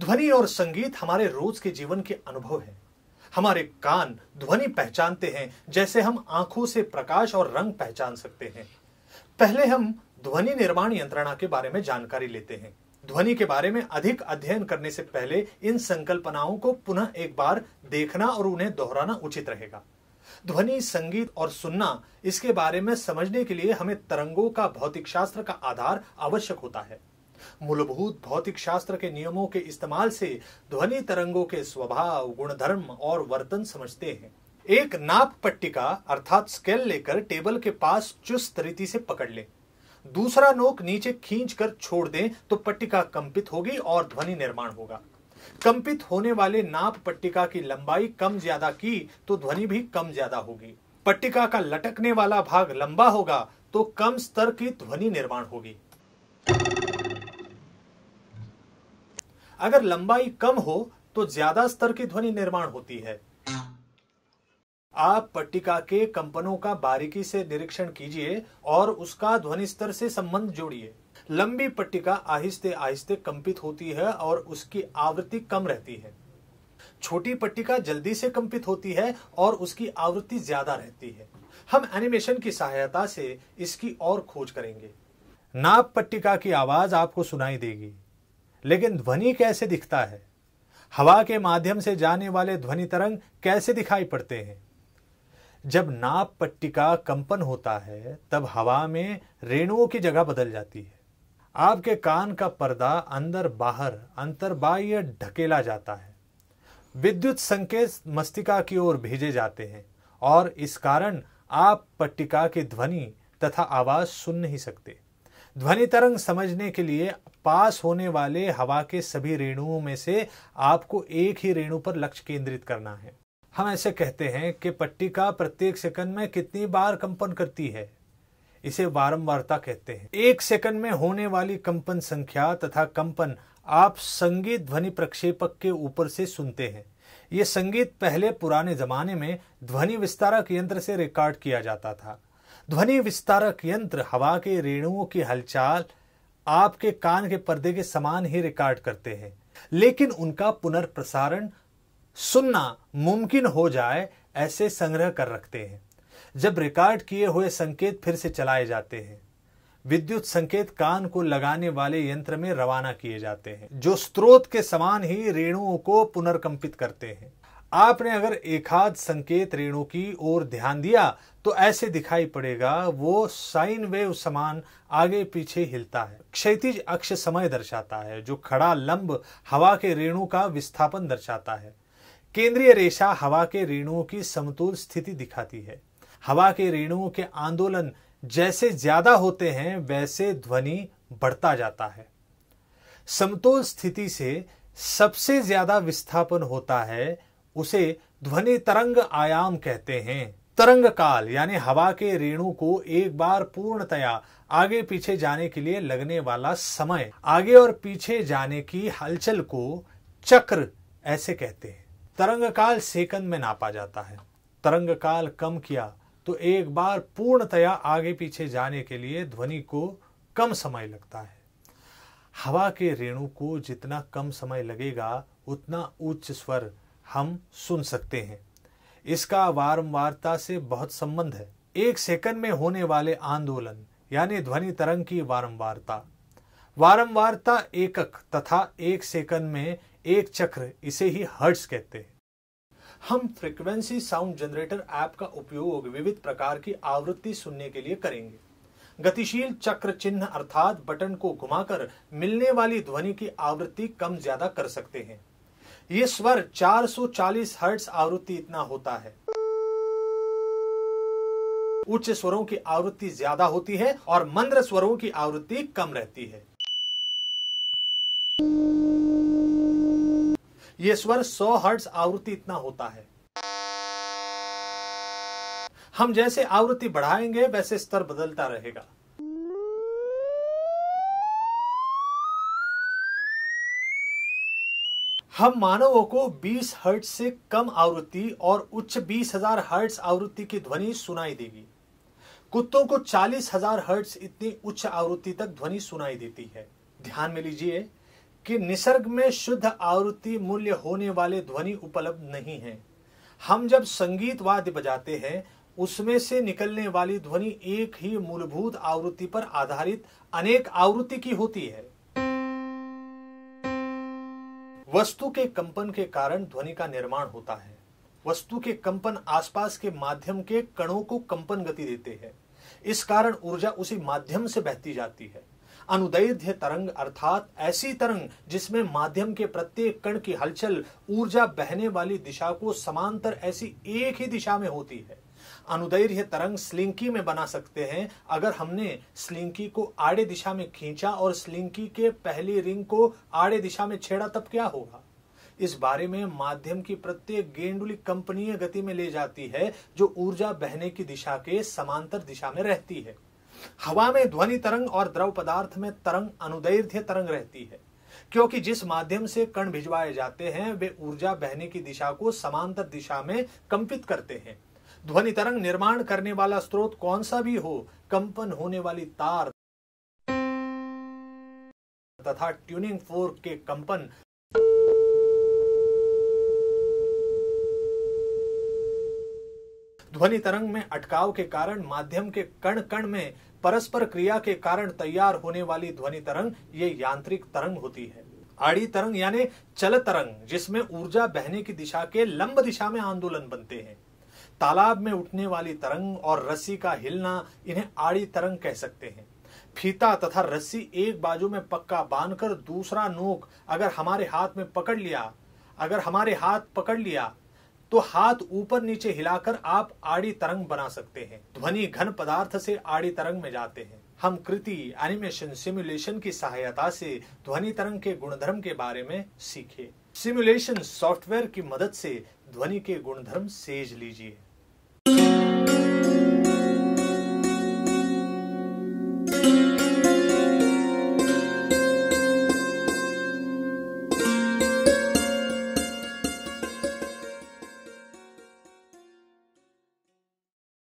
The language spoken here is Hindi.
ध्वनि और संगीत हमारे रोज के जीवन के अनुभव हैं हमारे कान ध्वनि पहचानते हैं जैसे हम आंखों से प्रकाश और रंग पहचान सकते हैं पहले हम ध्वनि निर्माण यंत्रणा के बारे में जानकारी लेते हैं ध्वनि के बारे में अधिक अध्ययन करने से पहले इन संकल्पनाओं को पुनः एक बार देखना और उन्हें दोहराना उचित रहेगा ध्वनि संगीत और सुनना इसके बारे में समझने के लिए हमें तरंगों का भौतिक शास्त्र का आधार आवश्यक होता है मूलभूत भौतिक शास्त्र के नियमों के इस्तेमाल से ध्वनि तरंगों के स्वभाव गुणधर्म और वर्तन समझते हैं एक नाप पट्टिका अर्थात स्केल लेकर टेबल के पास चुस्त रीति से पकड़ लें दूसरा नोक नीचे खींच कर छोड़ दें तो पट्टिका कंपित होगी और ध्वनि निर्माण होगा कंपित होने वाले नाप पट्टिका की लंबाई कम ज्यादा की तो ध्वनि भी कम ज्यादा होगी पट्टिका का लटकने वाला भाग लंबा होगा तो कम स्तर की ध्वनि निर्माण होगी अगर लंबाई कम हो तो ज्यादा स्तर की ध्वनि निर्माण होती है आप पट्टिका के कंपनों का बारीकी से निरीक्षण कीजिए और उसका ध्वनि स्तर से संबंध जोड़िए लंबी पट्टिका आहिस्ते आहिस्ते कंपित होती है और उसकी आवृत्ति कम रहती है छोटी पट्टिका जल्दी से कंपित होती है और उसकी आवृत्ति ज्यादा रहती है हम एनिमेशन की सहायता से इसकी और खोज करेंगे नाप पट्टिका की आवाज आपको सुनाई देगी लेकिन ध्वनि कैसे दिखता है हवा के माध्यम से जाने वाले ध्वनि तरंग कैसे दिखाई पड़ते हैं जब नाप पट्टी का कंपन होता है तब हवा में रेणुओं की जगह बदल जाती है आपके कान का पर्दा अंदर बाहर बाह्य ढकेला जाता है विद्युत संकेत मस्तिका की ओर भेजे जाते हैं और इस कारण आप पट्टिका की ध्वनि तथा आवाज सुन नहीं सकते ध्वनि तरंग समझने के लिए पास होने वाले हवा के सभी रेणुओं में से आपको एक ही रेणु पर लक्ष्य केंद्रित करना है हम ऐसे कहते हैं कि का प्रत्येक सेकंड में कितनी बार कंपन करती है इसे वारंवारता कहते हैं एक सेकंड में होने वाली कंपन संख्या तथा कंपन आप संगीत ध्वनि प्रक्षेपक के ऊपर से सुनते हैं ये संगीत पहले पुराने जमाने में ध्वनि विस्तारक यंत्र से रिकॉर्ड किया जाता था ध्वनि विस्तारक यंत्र हवा के रेणुओं की हलचाल आपके कान के पर्दे के समान ही रिकॉर्ड करते हैं लेकिन उनका पुनर्प्रसारण सुनना मुमकिन हो जाए ऐसे संग्रह कर रखते हैं जब रिकॉर्ड किए हुए संकेत फिर से चलाए जाते हैं विद्युत संकेत कान को लगाने वाले यंत्र में रवाना किए जाते हैं जो स्रोत के समान ही रेणुओं को पुनर्कंपित करते हैं आपने अगर एकाद संकेत रेणु की ओर ध्यान दिया तो ऐसे दिखाई पड़ेगा वो साइन वेव समान आगे पीछे हिलता है क्षैतिज अक्ष समय दर्शाता है जो खड़ा लंब हवा के रेणु का विस्थापन दर्शाता है केंद्रीय रेशा हवा के रेणुओं की समतुल स्थिति दिखाती है हवा के रेणुओं के आंदोलन जैसे ज्यादा होते हैं वैसे ध्वनि बढ़ता जाता है समतोल स्थिति से सबसे ज्यादा विस्थापन होता है उसे ध्वनि तरंग आयाम कहते हैं तरंग काल यानी हवा के रेणु को एक बार पूर्णतया आगे पीछे जाने के लिए लगने वाला समय आगे और पीछे जाने की हलचल को चक्र ऐसे कहते हैं तरंग काल सेकंड में नापा जाता है तरंग काल कम किया तो एक बार पूर्णतया आगे पीछे जाने के लिए ध्वनि को कम समय लगता है हवा के रेणु को जितना कम समय लगेगा उतना उच्च स्वर हम सुन सकते हैं इसका वारंवारता से बहुत संबंध है एक सेकंड में होने वाले आंदोलन यानी ध्वनि तरंग की वारंवारता वारंवारता एकक तथा एक सेकंड में एक चक्र इसे ही हर्ट्स कहते हैं हम फ्रिक्वेंसी साउंड जनरेटर ऐप का उपयोग विविध प्रकार की आवृत्ति सुनने के लिए करेंगे गतिशील चक्र चिन्ह अर्थात बटन को घुमाकर मिलने वाली ध्वनि की आवृत्ति कम ज्यादा कर सकते हैं ये स्वर 440 हर्ट्ज आवृत्ति इतना होता है उच्च स्वरों की आवृत्ति ज्यादा होती है और मंद्र स्वरों की आवृत्ति कम रहती है ये स्वर 100 हर्ट्ज आवृत्ति इतना होता है हम जैसे आवृत्ति बढ़ाएंगे वैसे स्तर बदलता रहेगा हम मानवों को 20 हर्ट से कम आवृत्ति और उच्च 20,000 हर्ट्स आवृत्ति की ध्वनि सुनाई देगी कुत्तों को 40,000 हर्ट्स इतनी उच्च आवृत्ति तक ध्वनि सुनाई देती है ध्यान में लीजिए कि निसर्ग में शुद्ध आवृत्ति मूल्य होने वाले ध्वनि उपलब्ध नहीं है हम जब संगीत वाद्य बजाते हैं उसमें से निकलने वाली ध्वनि एक ही मूलभूत आवृत्ति पर आधारित अनेक आवृत्ति की होती है वस्तु के कंपन के कारण ध्वनि का निर्माण होता है वस्तु के कंपन आसपास के माध्यम के कणों को कंपन गति देते हैं इस कारण ऊर्जा उसी माध्यम से बहती जाती है अनुदैर्ध्य तरंग अर्थात ऐसी तरंग जिसमें माध्यम के प्रत्येक कण की हलचल ऊर्जा बहने वाली दिशा को समांतर ऐसी एक ही दिशा में होती है अनुदैर्घ्य तरंग स्लिंकी में बना सकते हैं अगर हमने स्लिंकी को आड़े दिशा में खींचा और स्लिंकी के पहली रिंग को आड़े दिशा में छेड़ा तब क्या होगा इस बारे में माध्यम की प्रत्येक गेंडुली कंपनीय गति में ले जाती है जो ऊर्जा बहने की दिशा के समांतर दिशा में रहती है हवा में ध्वनि तरंग और द्रव पदार्थ में तरंग अनुदैर्ध्य तरंग रहती है क्योंकि जिस माध्यम से कण भिजवाए जाते हैं वे ऊर्जा बहने की दिशा को समांतर दिशा में कंपित करते हैं ध्वनि तरंग निर्माण करने वाला स्रोत कौन सा भी हो कंपन होने वाली तार तथा ट्यूनिंग फोर्क के कंपन ध्वनि तरंग में अटकाव के कारण माध्यम के कण कण में परस्पर क्रिया के कारण तैयार होने वाली ध्वनि तरंग ये यांत्रिक तरंग होती है आड़ी तरंग यानी चल तरंग जिसमें ऊर्जा बहने की दिशा के लंब दिशा में आंदोलन बनते हैं तालाब में उठने वाली तरंग और रस्सी का हिलना इन्हें आड़ी तरंग कह सकते हैं फीता तथा रस्सी एक बाजू में पक्का बांधकर दूसरा नोक अगर हमारे हाथ में पकड़ लिया अगर हमारे हाथ पकड़ लिया तो हाथ ऊपर नीचे हिलाकर आप आड़ी तरंग बना सकते हैं ध्वनि घन पदार्थ से आड़ी तरंग में जाते हैं हम कृति एनिमेशन सिमुलेशन की सहायता से ध्वनि तरंग के गुणधर्म के बारे में सीखे सिमुलेशन सॉफ्टवेयर की मदद से ध्वनि के गुणधर्म सेज लीजिए